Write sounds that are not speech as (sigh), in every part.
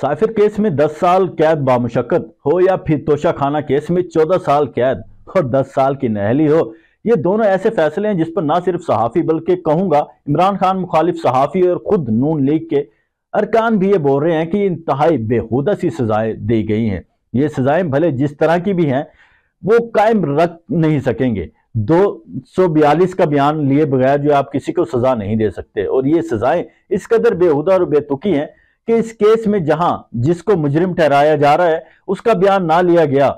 साफिर case में 10 साल कैद बामुशक्कत हो या फिर तोशाखाना केस में 14 साल कैद और 10 साल की नहली हो ये दोनों ऐसे फैसले हैं जिस पर ना सिर्फ सहाफ़ी बल्कि कहूँगा इमरान खान मुखालिफ सहाफ़ी और ख़ुद नून लीग के अरकान भी ये बोल रहे हैं कि इंतहाई बेहूदा सी सज़ाएँ दी गई हैं ये सज़ाएँ भले जिस तरह की भी हैं वो कायम रख नहीं सकेंगे दो सौ बयालीस का बयान लिए बगैर जो आप किसी को सज़ा नहीं दे सकते और ये सजाएं इस कदर बेहूदा और बेतुकी हैं कि इस केस में जहां जिसको मुजरिम ठहराया जा रहा है उसका बयान ना लिया गया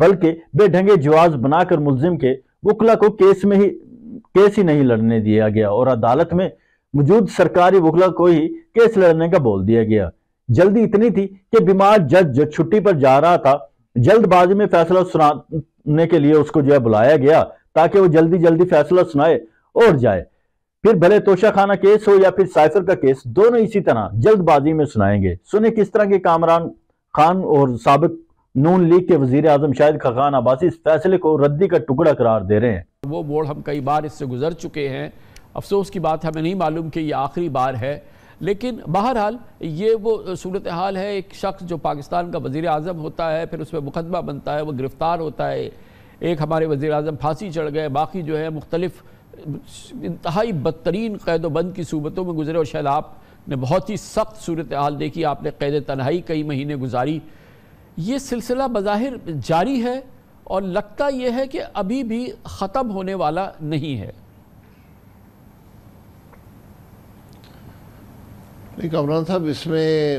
बल्कि बेढंगे जवाब बनाकर मुलजिम के वकला को केस में ही केस ही नहीं लड़ने दिया गया और अदालत में मौजूद सरकारी वकला को ही केस लड़ने का बोल दिया गया जल्दी इतनी थी कि बीमार जज जो छुट्टी पर जा रहा था जल्दबाजी में फैसला सुनाने के लिए उसको जो है बुलाया गया ताकि वो जल्दी जल्दी फैसला सुनाए और जाए फिर भले तोशा खाना केस हो या फिर साइफर का केस दोनों इसी तरह जल्दबाजी में सुनाएंगे सुने किस तरह के कामरान खान और सबक नून लीग के वजीर आजम शाहिद खान आबासी इस फैसले को रद्दी का टुकड़ा करार दे रहे हैं वो बोर्ड हम कई बार इससे गुजर चुके हैं अफसोस की बात हमें नहीं मालूम कि ये आखिरी बार है लेकिन बहरहाल ये वो सूरत हाल है एक शख्स जो पाकिस्तान का वज़ी अजम होता है फिर उस पर मुकदमा बनता है वो गिरफ़्तार होता है एक हमारे वज़ी अजम फांसी चढ़ गए बाकी जो है मुख्तलिफ़ इंतहाई बदतरीन कैद की सूबतों में गुजरे और शायद आपने बहुत ही सख्त सूरत हाल देखी आपने कैद तनहाई कई महीने गुजारी ये सिलसिला बज़ाहिर जारी है और लगता यह है कि अभी भी ख़त्म होने वाला नहीं है नहीं कमरान साहब इसमें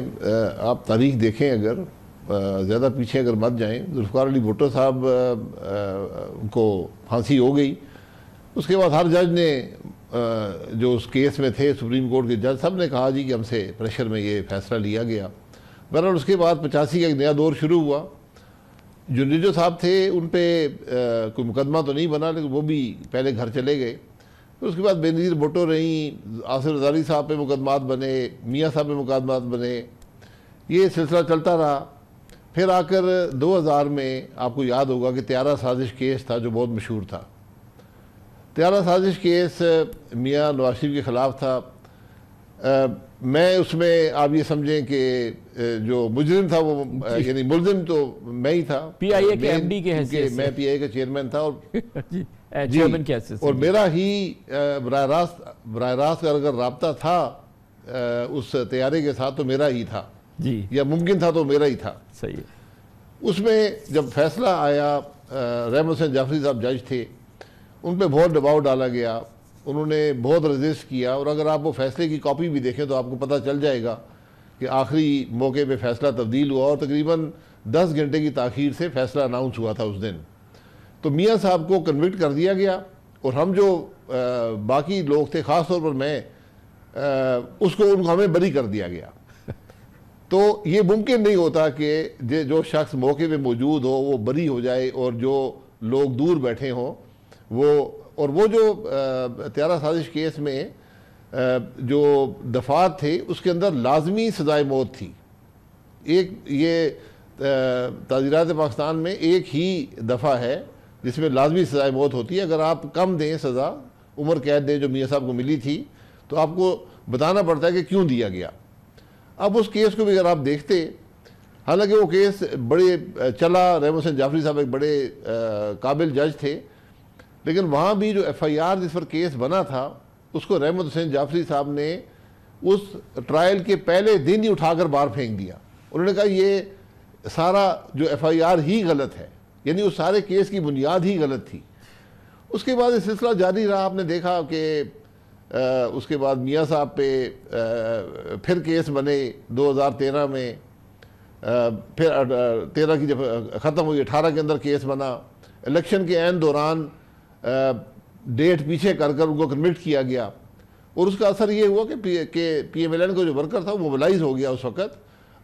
आप तारीख देखें अगर ज़्यादा पीछे अगर मत जाएं जुल्फ़ार अली भुट्टो साहब को फांसी हो गई उसके बाद हर जज ने जो उस केस में थे सुप्रीम कोर्ट के जज सब ने कहा जी कि हमसे प्रेशर में ये फैसला लिया गया बहरहाल उसके बाद पचासी का एक नया दौर शुरू हुआ निजो साहब थे उन पर कोई मुकदमा तो नहीं बना लेकिन वो भी पहले घर चले गए उसके बाद बेनजीर भुटो रहीं आसिर अजारी साहब पे मुकदमात बने मियाँ साहब पे मुकदमात बने ये सिलसिला चलता रहा फिर आकर 2000 में आपको याद होगा कि त्यारा साजिश केस था जो बहुत मशहूर था त्यारा साजिश केस मियाँ नवाज शरीफ के ख़िलाफ़ था आ, मैं उसमें आप ये समझें कि जो मुजरिम था वो यानी मुलजिम तो मैं ही था पी आई ए के एम डी के मैं पी आई ए का चेयरमैन था और चेयरमैन (laughs) के हैसियत और मेरा ही बर रास्त बर रास्त का अगर रबता था उस तैयारी के साथ तो मेरा ही था जी या मुमकिन था तो मेरा ही था सही है उसमें जब फैसला आया रहमत हुसैन जाफरी साहब जज थे उन पर बहुत दबाव डाला गया उन्होंने बहुत रजिस्ट किया और अगर आप वो फैसले की कॉपी भी देखें तो आपको पता चल जाएगा कि आखिरी मौके पे फैसला तब्दील हुआ और तकरीबन 10 घंटे की ताखीर से फैसला अनाउंस हुआ था उस दिन तो मियाँ साहब को कन्विक्ट कर दिया गया और हम जो आ, बाकी लोग थे ख़ास तौर पर मैं आ, उसको उनको हमें बरी कर दिया गया (laughs) तो ये मुमकिन नहीं होता कि जो शख्स मौके पर मौजूद हो वो बरी हो जाए और जो लोग दूर बैठे हों वो और वो जो त्यारा साजिश केस में जो दफात थे उसके अंदर लाजमी सजाए मौत थी एक ये तजीरत पाकिस्तान में एक ही दफ़ा है जिसमें लाजमी सजाए मौत होती है अगर आप कम दें सज़ा उम्र कैद दें जो मियाँ साहब को मिली थी तो आपको बताना पड़ता है कि क्यों दिया गया अब उस केस को भी अगर आप देखते हालांकि वो केस बड़े चला रहमोसन जाफरी साहब एक बड़े काबिल जज थे लेकिन वहाँ भी जो एफआईआर जिस पर केस बना था उसको रहमत हुसैन जाफरी साहब ने उस ट्रायल के पहले दिन ही उठाकर बाहर फेंक दिया उन्होंने कहा ये सारा जो एफआईआर ही गलत है यानी उस सारे केस की बुनियाद ही गलत थी उसके बाद ये सिलसिला जारी रहा आपने देखा कि उसके बाद मियाँ साहब पे आ, फिर केस बने 2013 में आ, फिर तेरह की जब ख़त्म हुई अठारह के अंदर केस बना इलेक्शन के एन दौरान डेट पीछे कर कर उनको कन्विट किया गया और उसका असर ये हुआ कि पी के पी एम एल एन का जो वर्कर था वो मोबलाइज हो गया उस वक़्त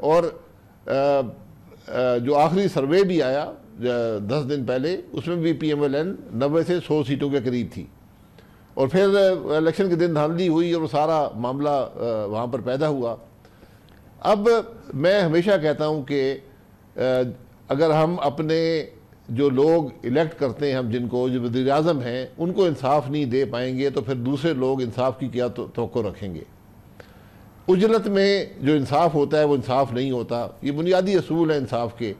और आ, आ, जो आखिरी सर्वे भी आया दस दिन पहले उसमें भी पी एम एल एन नब्बे से सौ सीटों के करीब थी और फिर इलेक्शन के दिन धांधली हुई और सारा मामला वहाँ पर पैदा हुआ अब मैं हमेशा कहता हूँ कि अगर हम अपने जो लोग इलेक्ट करते हैं हम जिनको जो वजी अजम हैं उनको इंसाफ नहीं दे पाएंगे तो फिर दूसरे लोग इंसाफ की क्या तो, तो रखेंगे उजलत में जो इंसाफ होता है वो इंसाफ नहीं होता ये बुनियादी असूल है इंसाफ के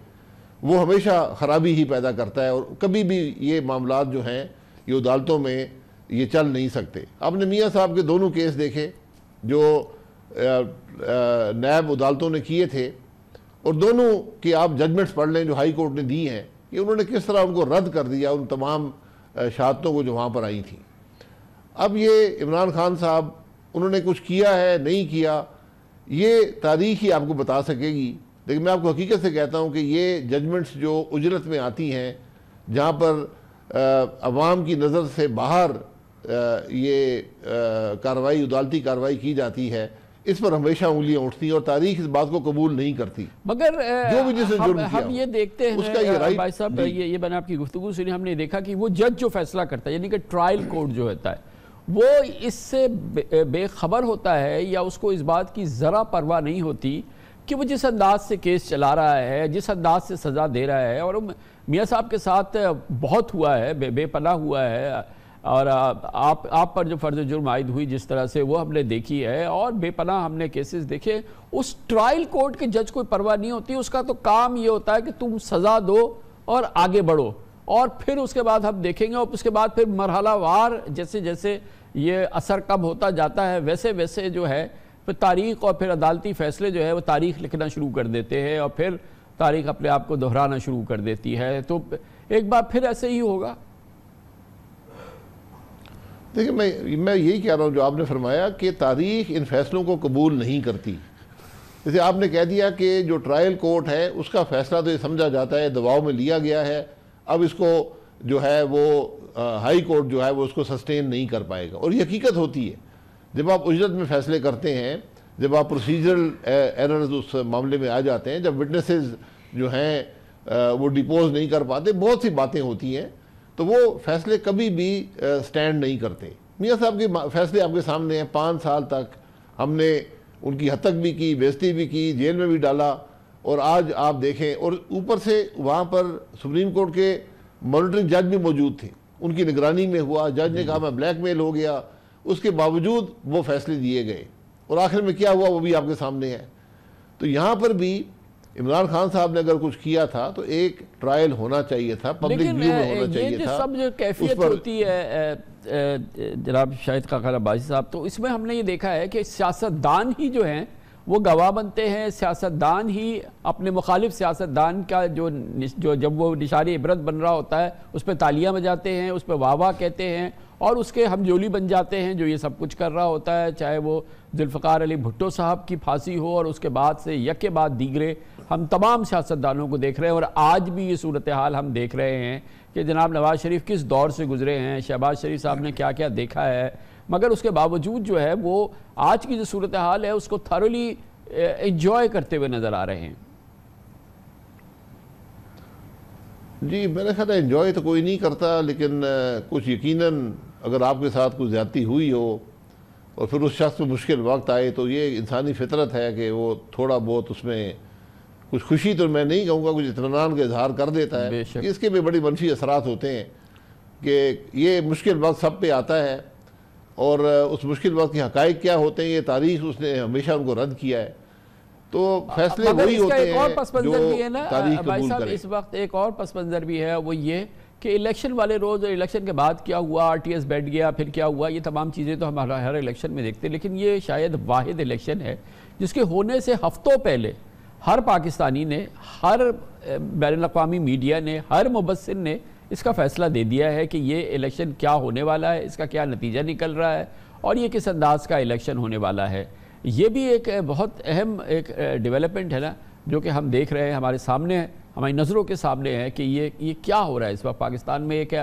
वो हमेशा खराबी ही पैदा करता है और कभी भी ये मामला जो हैं ये अदालतों में ये चल नहीं सकते आपने मियाँ साहब के दोनों केस देखे जो नैब अदालतों ने किए थे और दोनों के आप जजमेंट्स पढ़ लें जो हाई कोर्ट ने दी हैं कि उन्होंने किस तरह उनको रद्द कर दिया उन तमाम शहादतों को जो वहाँ पर आई थी अब ये इमरान खान साहब उन्होंने कुछ किया है नहीं किया ये तारीख ही आपको बता सकेगी लेकिन मैं आपको हकीकत से कहता हूँ कि ये जजमेंट्स जो उजरत में आती हैं जहाँ पर आवाम की नज़र से बाहर आ, ये कार्रवाई अदालती कार्रवाई की जाती है इस पर हमेशा उंगलियां उठती हैं और तारीख इस बात को कबूल नहीं करती मगर जो भी जिसे हम, हम ये देखते हैं उसका ये भाई साहब ये ये मैंने आपकी गुफ्तु सुनी हमने देखा कि वो जज जो फैसला करता है यानी कि ट्रायल कोर्ट जो होता है वो इससे बेखबर होता है या उसको इस बात की ज़रा परवाह नहीं होती कि वो जिस अंदाज से केस चला रहा है जिस अंदाज से सज़ा दे रहा है और मियाँ साहब के साथ बहुत हुआ है बेपना हुआ है और आप आप पर जो फ़र्ज जुर्म आयद हुई जिस तरह से वो हमने देखी है और बेपना हमने केसेस देखे उस ट्रायल कोर्ट के जज कोई परवाह नहीं होती उसका तो काम ये होता है कि तुम सज़ा दो और आगे बढ़ो और फिर उसके बाद हम देखेंगे और उसके बाद फिर मरहला वार जैसे जैसे ये असर कम होता जाता है वैसे वैसे जो है फिर तारीख और फिर अदालती फ़ैसले जो है वो तारीख लिखना शुरू कर देते हैं और फिर तारीख अपने आप को दोहराना शुरू कर देती है तो एक बार फिर ऐसे ही होगा देखिए मैं मैं यही कह रहा हूँ जो आपने फरमाया कि तारीख इन फैसलों को कबूल नहीं करती जैसे आपने कह दिया कि जो ट्रायल कोर्ट है उसका फैसला तो ये समझा जाता है दबाव में लिया गया है अब इसको जो है वो आ, हाई कोर्ट जो है वो उसको सस्टेन नहीं कर पाएगा और ये हकीकत होती है जब आप उजरत में फैसले करते हैं जब आप प्रोसीजरल एरर्स उस मामले में आ जाते हैं जब विटनेसेस जो हैं वो डिपोज नहीं कर पाते बहुत सी बातें होती हैं तो वो फैसले कभी भी स्टैंड नहीं करते मियाँ साहब के फैसले आपके सामने हैं पाँच साल तक हमने उनकी हतक भी की बेजती भी की जेल में भी डाला और आज आप देखें और ऊपर से वहाँ पर सुप्रीम कोर्ट के मॉनिटरिंग जज भी मौजूद थे उनकी निगरानी में हुआ जज ने कहा मैं ब्लैकमेल हो गया उसके बावजूद वो फैसले दिए गए और आखिर में क्या हुआ वो भी आपके सामने है तो यहाँ पर भी इमरान खान साहब ने अगर कुछ किया था तो एक ट्रायल होना चाहिए था पब्लिक व्यू में होना चाहिए था सब जो कैफियत पर... होती है जनाब शाहिद काकर अब्बासी साहब तो इसमें हमने ये देखा है कि सियासतदान ही जो हैं वो गवाह बनते हैं सियासतदान ही अपने मुखालिफ सियासतदान का जो जो जब वो निशान इबरत बन रहा होता है उस पर तालियाँ बजाते हैं उस पर वाह वाह कहते हैं और उसके हम जोली बन जाते हैं जो ये सब कुछ कर रहा होता है चाहे वो जुल्फ़ार अली भुट्टो साहब की फांसी हो और उसके बाद से यक के बाद दीगरे हम तमाम सियासतदानों को देख रहे हैं और आज भी ये सूरत हाल हम देख रहे हैं कि जनाब नवाज शरीफ किस दौर से गुजरे हैं शहबाज शरीफ साहब ने क्या क्या देखा है मगर उसके बावजूद जो है वो आज की जो सूरत हाल है उसको थरली इंजॉय करते हुए नज़र आ रहे हैं जी मेरा ख्याल है इंजॉय तो कोई नहीं करता लेकिन कुछ यकीनन अगर आपके साथ कुछ ज्यादा हुई हो और फिर उस शख्स में मुश्किल वक्त आए तो ये इंसानी फितरत है कि वो थोड़ा बहुत उसमें कुछ खुशी तो मैं नहीं कहूँगा कुछ इतमान का इजहार कर देता है इसके भी बड़े मनफी असरात होते हैं कि ये मुश्किल वक्त सब पे आता है और उस मुश्किल वक्त के हक़ क्या होते हैं ये तारीख उसने हमेशा उनको रद्द किया है तो फैसले वही होते हैं और पस मंजर भी है ना भाई साहब इस वक्त एक और पस मंजर भी है वो ये कि इलेक्शन वाले रोज़ और इलेक्शन के बाद क्या हुआ आरटीएस बैठ गया फिर क्या हुआ ये तमाम चीज़ें तो हम हर इलेक्शन में देखते हैं लेकिन ये शायद वाद इलेक्शन है जिसके होने से हफ्तों पहले हर पाकिस्तानी ने हर बैन अवी मीडिया ने हर मुबसर ने इसका फ़ैसला दे दिया है कि ये इलेक्शन क्या होने वाला है इसका क्या नतीजा निकल रहा है और ये किस अंदाज का इलेक्शन होने वाला है ये भी एक बहुत अहम एक डेवलपमेंट है ना जो कि हम देख रहे हैं हमारे सामने है हमारी नज़रों के सामने है कि ये ये क्या हो रहा है इस वक्त पाकिस्तान में एक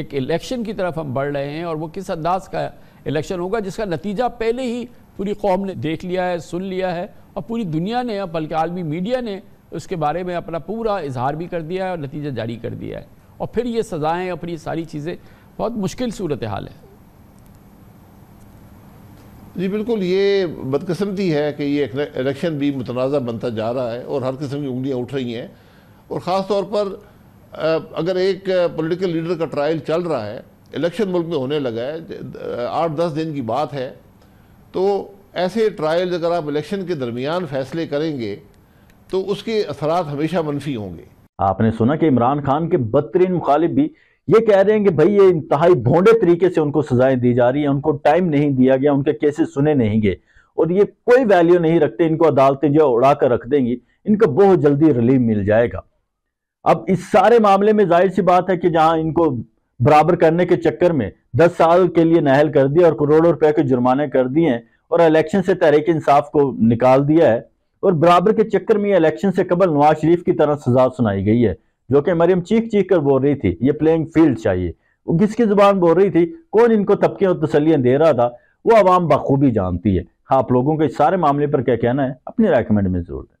एक इलेक्शन की तरफ हम बढ़ रहे हैं और वो किस अंदाज का इलेक्शन होगा जिसका नतीजा पहले ही पूरी कौम ने देख लिया है सुन लिया है और पूरी दुनिया ने और बल्कि आलमी मीडिया ने उसके बारे में अपना पूरा इजहार भी कर दिया है और नतीजा जारी कर दिया है और फिर ये सज़ाएँ और फिर ये सारी चीज़ें बहुत मुश्किल सूरत हाल है जी बिल्कुल ये बदकस्मती है कि ये इलेक्शन भी मुतनाज़ बनता जा रहा है और हर किस्म की उंगलियाँ उठ रही हैं और ख़ास तौर पर अगर एक पॉलिटिकल लीडर का ट्रायल चल रहा है इलेक्शन मुल्क में होने लगा है आठ दस दिन की बात है तो ऐसे ट्रायल अगर आप इलेक्शन के दरमियान फैसले करेंगे तो उसके असर हमेशा मनफी होंगे आपने सुना कि इमरान खान के बदतरीन मुखालिफ भी ये कह रहे हैं कि भाई ये इंतहाई भोंडे तरीके से उनको सजाएं दी जा रही है उनको टाइम नहीं दिया गया उनके केसेस सुने नहीं गए और ये कोई वैल्यू नहीं रखते इनको अदालतें जो उड़ा कर रख देंगी इनको बहुत जल्दी रिलीफ मिल जाएगा अब इस सारे मामले में जाहिर सी बात है कि जहां इनको बराबर करने के चक्कर में दस साल के लिए नहल कर दिया और करोड़ों रुपए के जुर्माने कर दिए हैं और इलेक्शन से तहरीक इंसाफ को निकाल दिया है और बराबर के चक्कर में इलेक्शन से कबल नवाज शरीफ की तरह सजा सुनाई गई है जो कि मरियम चीख चीख कर बोल रही थी ये प्लेइंग फील्ड चाहिए वो किसकी जुबान बोल रही थी कौन इनको तबके और तसलियाँ दे रहा था वो आवाम बखूबी जानती है हाँ, आप लोगों के सारे मामले पर क्या कहना है अपने राय में जरूर दें